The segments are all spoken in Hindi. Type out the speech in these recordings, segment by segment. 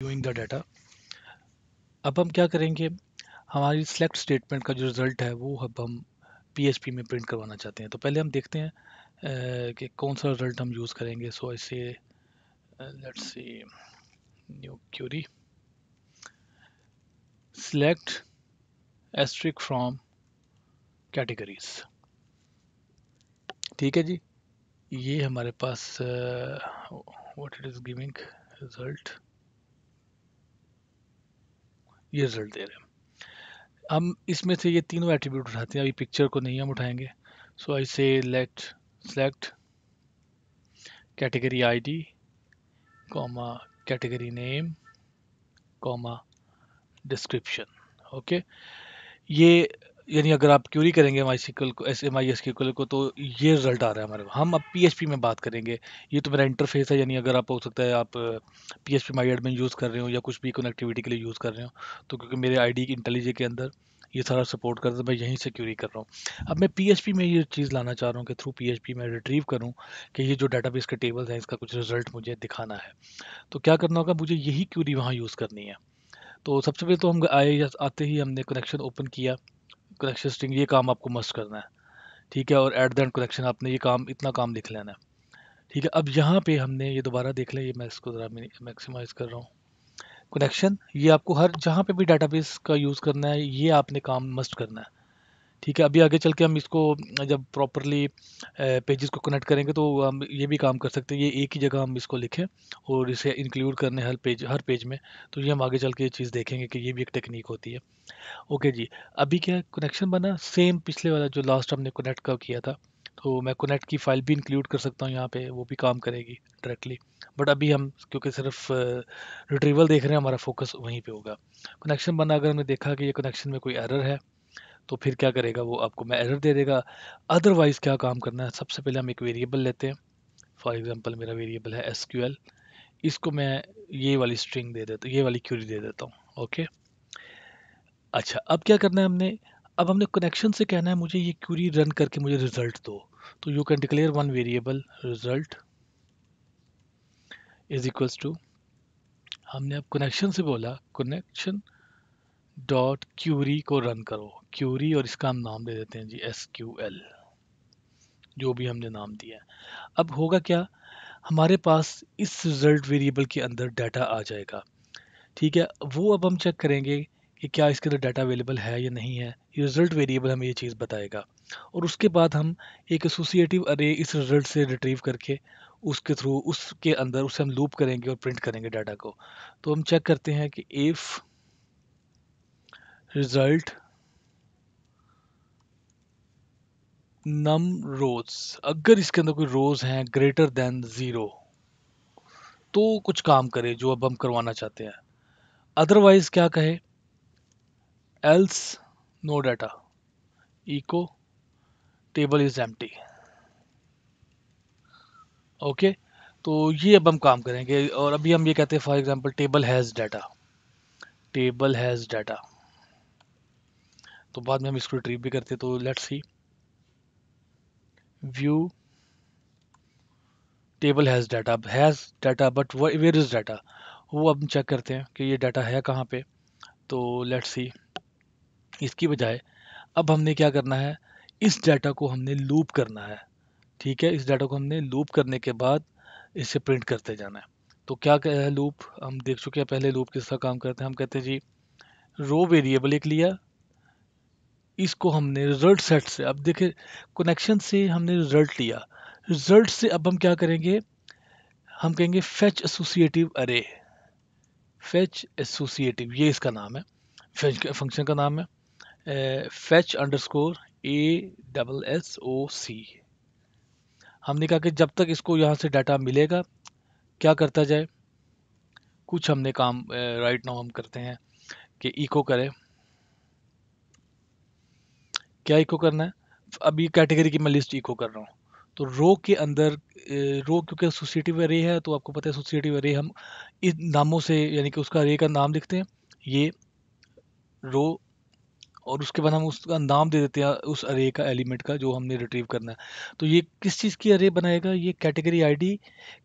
viewing the data. अब हम क्या करेंगे हमारी select statement का जो result है वो अब हम PHP में print करवाना चाहते हैं तो पहले हम देखते हैं कि कौन सा result हम use करेंगे so I say let's see new query select asterisk from categories ठीक है जी ये हमारे पास what it is giving result ये रिजल्ट दे रहे हैं हम इसमें से ये तीनों एट्रीब्यूट उठाते हैं अभी पिक्चर को नहीं हम उठाएंगे so I say let select category ID comma category name comma description okay ये यानी अगर आप क्यूरी करेंगे एम को एस एम आई एस को तो ये रिजल्ट आ रहा है हमारे हम अब पी में बात करेंगे ये तो मेरा इंटरफेस है यानी अगर आप हो सकता है आप P H P admin use कर रहे हो या कुछ भी कनेक्टिविटी के लिए यूज़ कर रहे हो तो क्योंकि मेरे आई डी इंटेलिजे के अंदर ये सारा सपोर्ट करता है तो मैं यहीं से क्यूरी कर रहा हूँ अब मैं पी में ये चीज़ लाना चाह रहा हूँ कि थ्रू पी मैं रिट्रीव करूँ कि ये जो बेस के टेबल्स हैं इसका कुछ रिजल्ट मुझे दिखाना है तो क्या करना होगा मुझे यही क्यूरी वहाँ यूज़ करनी है तो सबसे पहले तो हम आए आते ही हमने कनेक्शन ओपन किया कलेक्शन स्ट्रिंग ये काम आपको मस्ट करना है ठीक है और एट द एंड कलेक्शन आपने ये काम इतना काम लिख लेना है ठीक है अब यहाँ पे हमने ये दोबारा देख लिया ये मैं इसको ज़रा मैक्सिमाइज कर रहा हूँ कनेक्शन ये आपको हर जहाँ पे भी डाटाबेस का यूज़ करना है ये आपने काम मस्ट करना है ठीक है अभी आगे चल के हम इसको जब प्रॉपरली पेजेस को कनेक्ट करेंगे तो हम ये भी काम कर सकते हैं ये एक ही जगह हम इसको लिखें और इसे इंक्लूड करने हर पेज हर पेज में तो ये हम आगे चल के ये चीज़ देखेंगे कि ये भी एक टेक्निक होती है ओके जी अभी क्या कनेक्शन बना सेम पिछले वाला जो लास्ट हमने कनेक्ट का किया था तो मैं कनेक्ट की फ़ाइल भी इंक्लूड कर सकता हूँ यहाँ पे वो भी काम करेगी डायरेक्टली बट अभी हम क्योंकि सिर्फ रिट्रीवल देख रहे हैं हमारा फोकस वहीं पे होगा कनेक्शन बना अगर हमने देखा कि ये कनेक्शन में कोई एरर है तो फिर क्या करेगा वो आपको मैं एरर दे देगा अदरवाइज़ क्या काम करना है सबसे पहले हम एक वेरिएबल लेते हैं फॉर एग्जाम्पल मेरा वेरिएबल है एस इसको मैं ये वाली स्ट्रिंग दे देता हूँ ये वाली क्यूरी दे देता हूँ ओके अच्छा अब क्या करना है हमने अब हमने कनेक्शन से कहना है मुझे ये क्यूरी रन करके मुझे रिजल्ट दो तो you can declare one variable result is equals to हमने अब कनेक्शन से बोला कनेक्शन डॉट क्यूरी को रन करो क्यूरी और इसका हम नाम दे देते हैं जी एस क्यू एल जो भी हमने नाम दिया अब होगा क्या हमारे पास इस रिजल्ट वेरिएबल के अंदर डाटा आ जाएगा ठीक है वो अब हम चेक करेंगे कि क्या इसके अंदर डाटा अवेलेबल है या नहीं है ये रिजल्ट वेरिएबल हमें ये चीज़ बताएगा और उसके बाद हम एक एसोसिएटिव अरे इस रिजल्ट से रिट्रीव करके उसके थ्रू उसके अंदर उसे हम लूप करेंगे और प्रिंट करेंगे डाटा को तो हम चेक करते हैं कि इफ़ रिजल्ट नम रोज अगर इसके अंदर कोई रोज हैं ग्रेटर देन ज़ीरो तो कुछ काम करे जो अब हम करवाना चाहते हैं अदरवाइज क्या कहे else no data echo table is empty okay तो ये अब हम काम करेंगे और अभी हम ये कहते हैं for example table has data table has data तो बाद में हम इसको ट्रीप भी करते तो let's see view table has data has data but where is data वो अब चेक करते हैं कि ये डाटा है कहाँ पे तो लेट्स सी इसकी बजाय अब हमने क्या करना है इस डाटा को हमने लूप करना है ठीक है इस डाटा को हमने लूप करने के बाद इसे प्रिंट करते जाना है तो क्या है लूप हम देख चुके हैं पहले लूप किस तरह काम करते हैं हम कहते हैं जी रो वेरिएबल एक लिया इसको हमने रिजल्ट सेट से अब देखे कनेक्शन से हमने रिजल्ट लिया रिजल्ट से अब हम क्या करेंगे हम कहेंगे fetch associative array fetch associative ये इसका नाम है फैच फंक्शन का नाम है fetch underscore A double S O C हमने कहा कि जब तक इसको यहाँ से डाटा मिलेगा क्या करता जाए कुछ हमने काम राइट नाउ हम करते हैं कि इको करें क्या इको करना है अभी कैटेगरी की मैं लिस्ट इको कर रहा हूँ तो रो के अंदर रो क्योंकि एसोसिएटिव अरे है तो आपको पता है एसोसिएटिव अरे हम इन नामों से यानी कि उसका अरे का नाम लिखते हैं ये रो और उसके बाद हम उसका नाम दे देते हैं उस अरे का एलिमेंट का जो हमने रिट्रीव करना है तो ये किस चीज़ की अरे बनाएगा ये category ID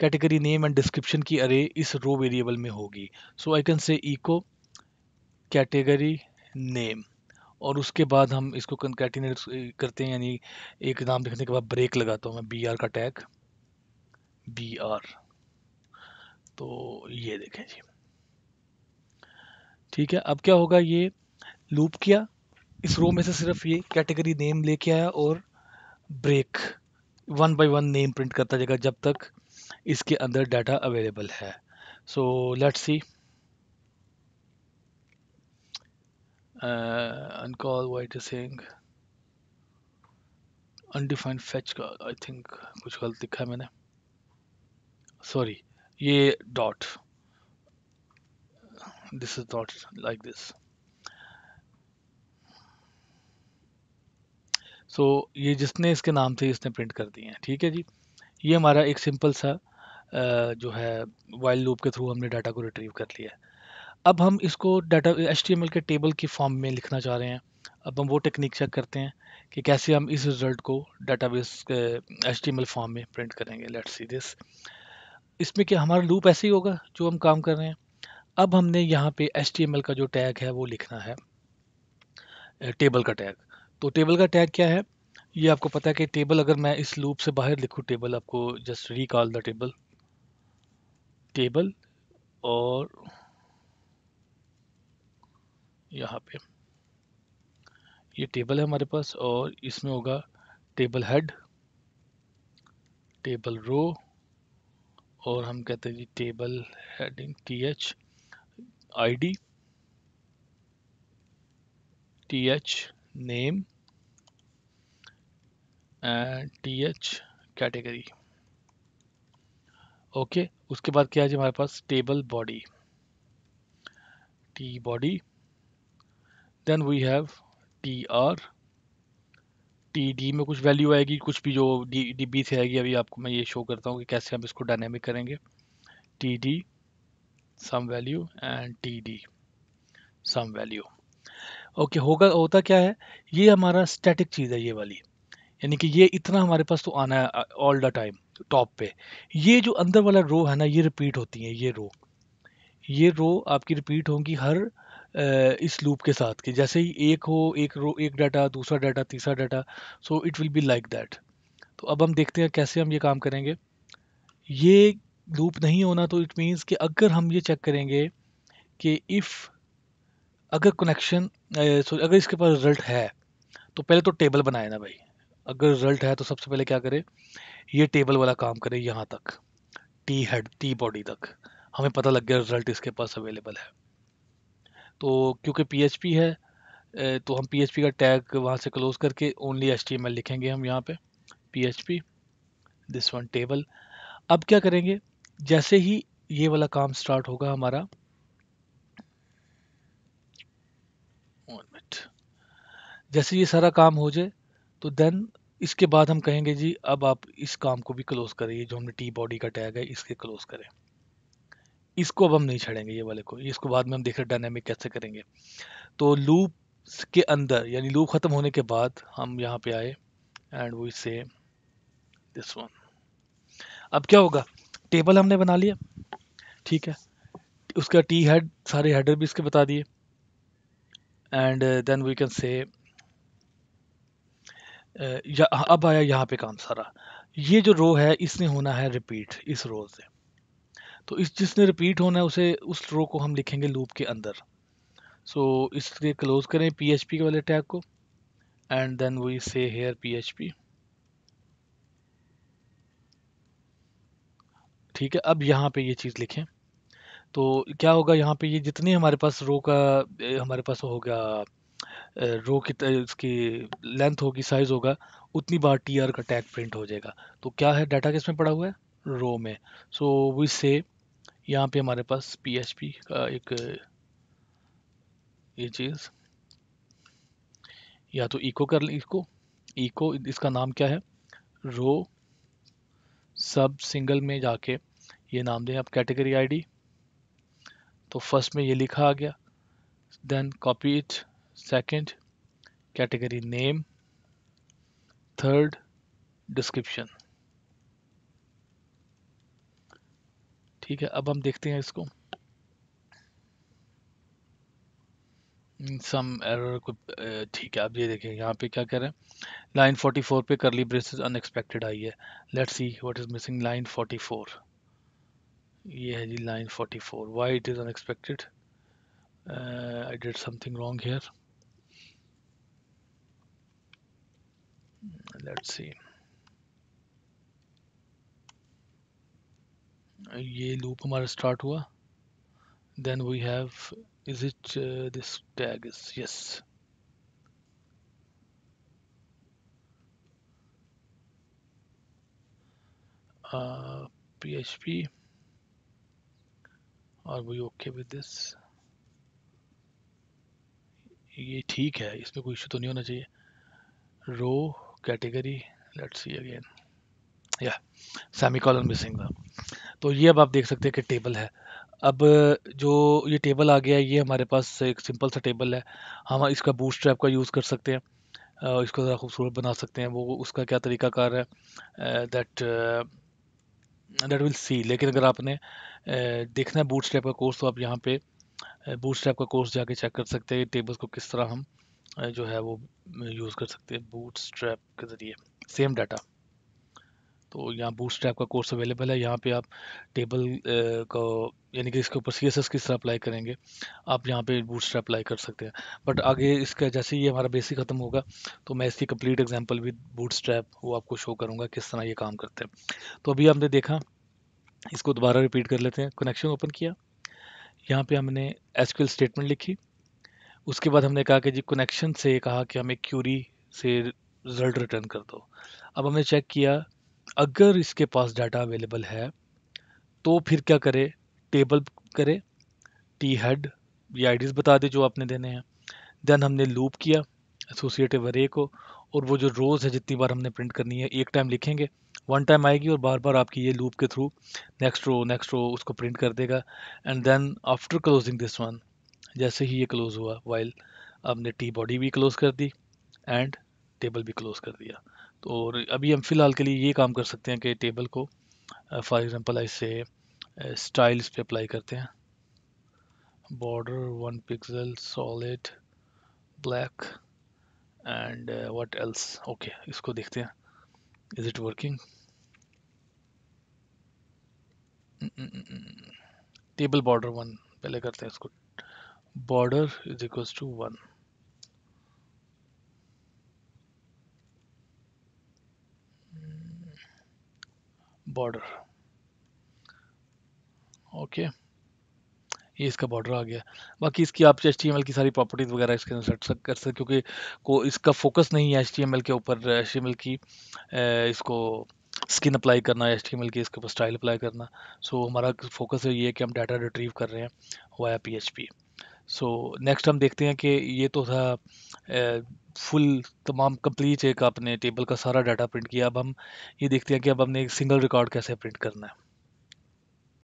category name and description की अरे इस रो वेरिएबल में होगी so I can say echo category name और उसके बाद हम इसको कंकैटिनेट करते हैं यानी एक नाम लिखने के बाद ब्रेक लगाता हूँ मैं बी आर का टैग बी आर तो ये देखें जी ठीक है अब क्या होगा ये लूप किया इस रो में से सिर्फ ये कैटेगरी नेम लेके आया और break one by one name print करता जाएगा जब तक इसके अंदर डाटा अवेलेबल है so let's see uh, and call why it is saying undefined fetch का आई थिंक कुछ गलत लिखा है मैंने सॉरी ये dot this is not like this so ये जिसने इसके नाम थे इसने प्रिंट कर दिए हैं ठीक है जी ये हमारा एक सिंपल सा uh, जो है वाइल्ड लूप के थ्रू हमने डाटा को रिट्रीव कर लिया है अब हम इसको डाटा एच के टेबल की फॉर्म में लिखना चाह रहे हैं अब हम वो टेक्निक चेक करते हैं कि कैसे हम इस रिज़ल्ट को डाटाबेस एच टी फॉर्म में प्रिंट करेंगे लेट्स सी दिस इसमें क्या हमारा लूप ऐसे ही होगा जो हम काम कर रहे हैं अब हमने यहाँ पे एच का जो टैग है वो लिखना है टेबल का टैग तो टेबल का टैग क्या है ये आपको पता है कि टेबल अगर मैं इस लूप से बाहर लिखूँ टेबल आपको just recall the table table और यहाँ पे ये टेबल है हमारे पास और इसमें होगा टेबल हेड टेबल रो और हम कहते हैं जी table heading T H I D T H name and T H category okay उसके बाद क्या है जी हमारे पास table body T body then we have T R T D में कुछ वैल्यू आएगी कुछ भी जो डी डी बी से आएगी अभी आपको मैं ये शो करता हूँ कि कैसे हम इसको डायनेमिक करेंगे T D some value and T D some value okay होगा होता क्या है ये हमारा स्टैटिक चीज़ है ये वाली यानी कि ये इतना हमारे पास तो आना है ऑल द टाइम टॉप पे ये जो अंदर वाला रो है ना ये रिपीट होती है ये रो ये रो आपकी रिपीट होंगी हर इस लूप के साथ कि जैसे ही एक हो एक रो एक डाटा दूसरा डाटा तीसरा data so it will be like that तो अब हम देखते हैं कैसे हम ये काम करेंगे ये लूप नहीं होना तो इट मीन्स कि अगर हम ये चेक करेंगे कि इफ़ अगर कनेक्शन सॉरी अगर इसके पास रिजल्ट है तो पहले तो टेबल बनाए ना भाई अगर रिजल्ट है तो सबसे पहले क्या करें ये टेबल वाला काम करें यहाँ तक टी हेड टी बॉडी तक हमें पता लग गया रिजल्ट इसके पास अवेलेबल है तो क्योंकि पी है तो हम पी का टैग वहाँ से क्लोज करके ओनली एल लिखेंगे हम यहाँ पे पी दिस वन टेबल अब क्या करेंगे जैसे ही ये वाला काम स्टार्ट होगा हमारा जैसे ये सारा काम हो जाए तो देन इसके बाद हम कहेंगे जी अब आप इस काम को भी क्लोज करिए जो हमने टी बॉडी का टैग है इसके क्लोज करें इसको अब हम नहीं छड़ेंगे ये वाले को इसको बाद में हम देख रहे डायनेमिक कैसे करेंगे तो लूप के अंदर यानी लूप ख़त्म होने के बाद हम यहाँ पे आए and we say this one अब क्या होगा टेबल हमने बना लिया ठीक है उसका टी हेड सारे हेडर भी इसके बता दिए and then we can say अब आया यहाँ पे काम सारा ये जो रो है इसने होना है रिपीट इस रो से तो इस जिसने रिपीट होना है उसे उस रो को हम लिखेंगे लूप के अंदर सो so, इसलिए क्लोज करें पी एच पी के वाले टैग को and then we say here P H P ठीक है अब यहाँ पे ये चीज़ लिखें तो क्या होगा यहाँ पे ये जितने हमारे पास रो का हमारे पास होगा रो की इसकी लेंथ होगी साइज़ होगा उतनी बार टी आर का टैग प्रिंट हो जाएगा तो क्या है डाटा किस में पड़ा हुआ है रो में सो वी से यहाँ पे हमारे पास पी का एक ये चीज़ या तो इको कर लें इसको इको इसका नाम क्या है रो सब सिंगल में जाके ये नाम दें आप कैटेगरी आईडी तो फर्स्ट में ये लिखा आ गया then copy it second category name third description ठीक है अब हम देखते हैं इसको सम hmm, एरर को ठीक है आप ये देखें यहाँ पे क्या करें लाइन 44 पे करली ब्रेसेस अनएक्सपेक्टेड आई है let's see what is missing line 44 ये है जी line 44 why it is unexpected I did something wrong here let's see ये लूप हमारा स्टार्ट हुआ then we have is it this tag is yes P H P और वही ओके विद दिस ये ठीक है इसमें कोई इशू तो नहीं होना चाहिए row category let's see again या सेमी कॉलर मिसिंग था तो ये अब आप देख सकते हैं कि टेबल है अब जो ये टेबल आ गया है ये हमारे पास एक सिंपल सा टेबल है हम इसका बूट स्ट्रैप का यूज़ कर सकते हैं इसको ज़रा खूबसूरत बना सकते हैं वो उसका क्या तरीका कार है दैट दैट विल सी लेकिन अगर आपने देखना है बूट स्ट्रैप का कोर्स तो आप यहाँ पे बूट स्ट्रैप का कोर्स जाके चेक कर सकते हैं टेबल्स को किस तरह हम जो है वो यूज़ कर सकते हैं बूट स्ट्रैप के ज़रिए सेम डाटा तो यहाँ बूट का कोर्स अवेलेबल है यहाँ पे आप टेबल को यानी कि इसके ऊपर सी एस एस किस तरह अप्लाई करेंगे आप यहाँ पे बूट अप्लाई कर सकते हैं बट आगे इसका जैसे ही हमारा बेसिक ख़त्म होगा तो मैं इसकी कंप्लीट एग्जांपल भी बूट वो आपको शो करूँगा किस तरह ये काम करते हैं तो अभी हमने देखा इसको दोबारा रिपीट कर लेते हैं कनेक्शन ओपन किया यहाँ पर हमने एच स्टेटमेंट लिखी उसके बाद हमने कहा कि जी कनेक्शन से कहा कि हमें क्यूरी से रिजल्ट रिटर्न कर दो अब हमने चेक किया अगर इसके पास डाटा अवेलेबल है तो फिर क्या करे टेबल करे टी हेड ये आईडीज़ बता दे जो आपने देने हैं देन हमने लूप किया एसोसिएटिव अरे को और वो जो रोज़ है जितनी बार हमने प्रिंट करनी है एक टाइम लिखेंगे वन टाइम आएगी और बार बार आपकी ये लूप के through next row next row उसको प्रिंट कर देगा and then after closing this one जैसे ही ये क्लोज़ हुआ वाइल आपने टी बॉडी भी क्लोज़ कर दी एंड टेबल भी क्लोज़ कर दिया और अभी हम फ़िलहाल के लिए ये काम कर सकते हैं कि टेबल को फॉर एग्जांपल ऐसे स्टाइल्स पे अप्लाई करते हैं border one pixel solid black and what else okay इसको देखते हैं is it working table border one पहले करते हैं इसको border is equals to one border okay ये इसका बॉर्डर आ गया बाकी इसकी आप एच की सारी प्रॉपर्टीज़ वगैरह इसके अंदर सेट कर सकते क्योंकि को इसका फोकस नहीं है एच के ऊपर एच की इसको स्किन अप्लाई करना एच टी की इसके ऊपर स्टाइल अप्लाई करना सो so, हमारा फोकस ये है कि हम डाटा रिट्रीव कर रहे हैं वाया पी सो नेक्स्ट हम देखते हैं कि ये तो था फुल तमाम कंप्लीट एक आपने टेबल का सारा डाटा प्रिंट किया अब हम ये देखते हैं कि अब हमने एक सिंगल रिकॉर्ड कैसे प्रिंट करना है